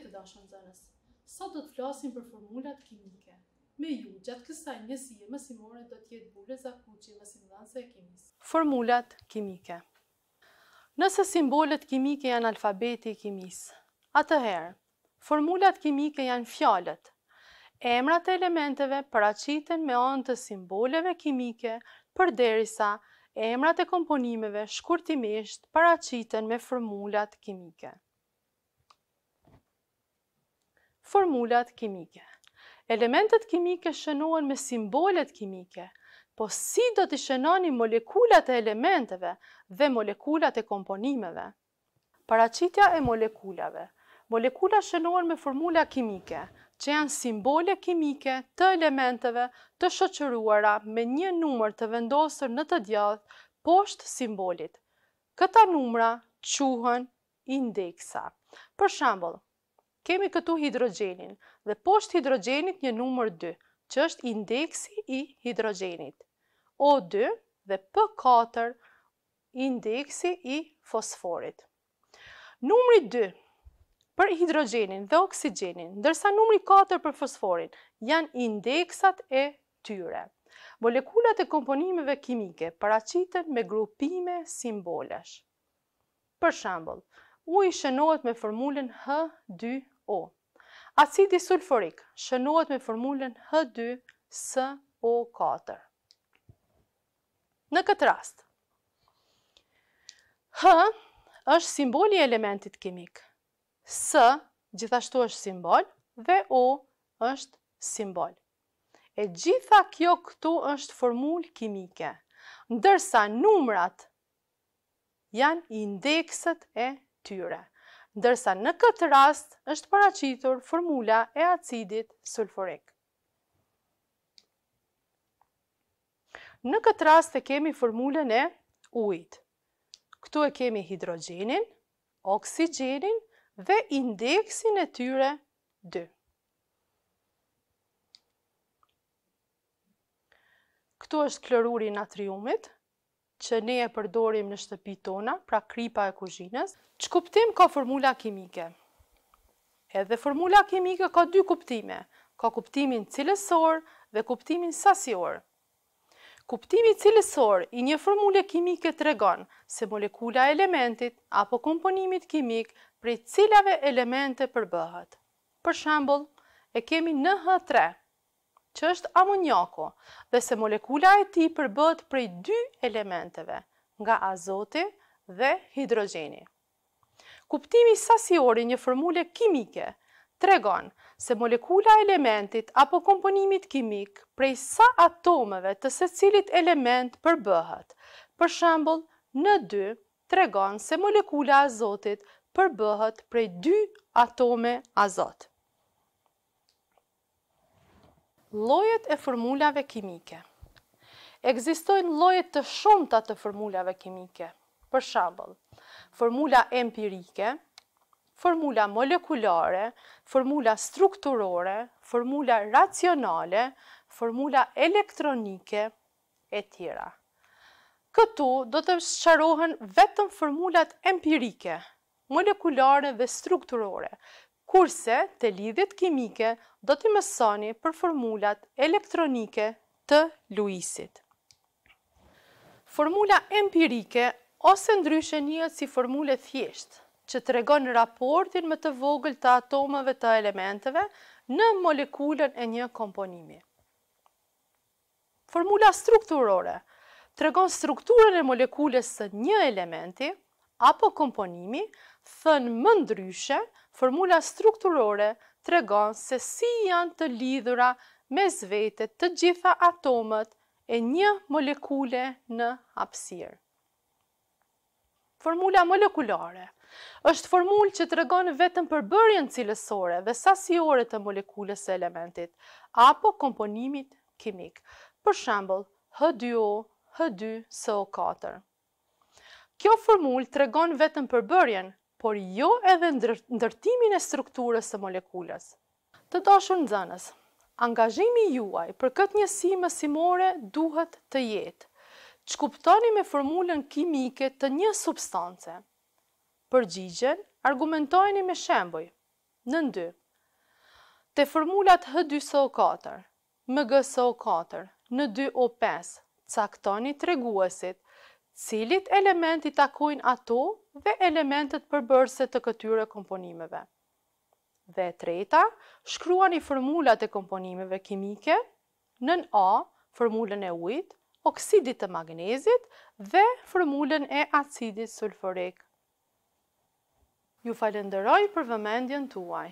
të dashën zërës, sa do të flasim për formulat kimike. Me ju, gjatë kësaj njësie mësimore do tjetë bule za kuqi mësimdanse e kimis. Formulat kimike Nëse simbolet kimike janë alfabeti i kimis, atëherë, formulat kimike janë fjalet. Emrat e elementeve paraqiten me anë të simboleve kimike, përderisa emrat e komponimeve shkurtimisht paraqiten me formulat kimike formulat kimike. Elementet kimike shënohen me simbolet kimike, po si do të shënoni molekulat e elementeve dhe molekulat e komponimeve? Paracitja e molekulave. Molekula shënohen me formula kimike, që janë simbole kimike të elementeve të shoqëruara me një numër të vendosur në të djathë poshtë simbolit. Këta numra quhen indeksa. Për shambullë, kemi këtu hidrogenin dhe poshtë hidrogenit një numër 2, që është indeksi i hidrogenit. O2 dhe P4 indeksi i fosforit. Numri 2 për hidrogenin dhe oksigenin, ndërsa numri 4 për fosforin janë indeksat e tyre. Molekulat e komponimeve kimike paraqiten me grupime simbolesh. Për shembull, uj shënohet me formulen H2O. Acidi sulforik shënohet me formulen H2SO4. Në këtë rast, H është simboli elementit kimik, S gjithashtu është simbol dhe O është simbol. E gjitha kjo këtu është formul kimike, ndërsa numrat janë indekset e kimike tyre. Ndërsa në këtë rast është paracitur formula e acidit sulforik. Në këtë rast e kemi formulën e ujtë. Këtu e kemi hidrogenin, oksigenin dhe indeksin e tyre 2. Këtu është klorurin atriumit, që ne e përdorim në shtëpi tona, pra kripa e kuzhinës, që kuptim ka formula kimike? Edhe formula kimike ka dy kuptime, ka kuptimin cilësor dhe kuptimin sasior. Kuptimi cilësor i një formule kimike të regon se molekula elementit apo komponimit kimik prej cilave elemente përbëhat. Për shambull, e kemi NH3, që është amonjako dhe se molekula e ti përbët prej dy elementeve, nga azoti dhe hidrogeni. Kuptimi sasiori një formule kimike tregon se molekula elementit apo komponimit kimik prej sa atomeve të se cilit element përbëhet. Për shembol, në 2 tregon se molekula azotit përbëhet prej dy atome azot. Lojet e formulave kimike Egzistojnë lojet të shumëta të formulave kimike. Për shambull, formula empirike, formula molekulare, formula strukturore, formula racionale, formula elektronike, e tjera. Këtu do të shqarohen vetëm formulat empirike, molekulare dhe strukturore, kurse të lidhjet kimike do të mësoni për formulat elektronike të Luisit. Formula empirike ose ndryshe njët si formule thjesht, që të regon raportin më të vogël të atomëve të elementeve në molekullën e një komponimi. Formula strukturore të regon strukturën e molekullës të një elementi apo komponimi thënë më ndryshe formula strukturore të regon se si janë të lidhura me zvete të gjitha atomët e një molekule në hapsirë. Formula molekulare është formulë që të regon vetëm përbërjen cilësore dhe sasiore të molekules e elementit apo komponimit kimik, për shembol H2O, H2SO4. Kjo formulë të regon vetëm përbërjen por jo edhe ndërtimin e strukturës të molekulës. Të dashur nxënës, angazhimi juaj për këtë njësi mësimore duhet të jetë që kuptoni me formulën kimike të një substance. Për gjigjen, argumentojni me shemboj, në ndy, të formulat H2SO4, MGSO4, n 2O5, caktoni treguesit cilit elementi takojnë ato dhe elementet përbërse të këtyre komponimeve. Dhe treta, shkruani formulat e komponimeve kimike, nën A, formulen e ujt, oksidit të magnezit dhe formulen e acidit sulforik. Ju falenderoj për vëmendjen tuaj.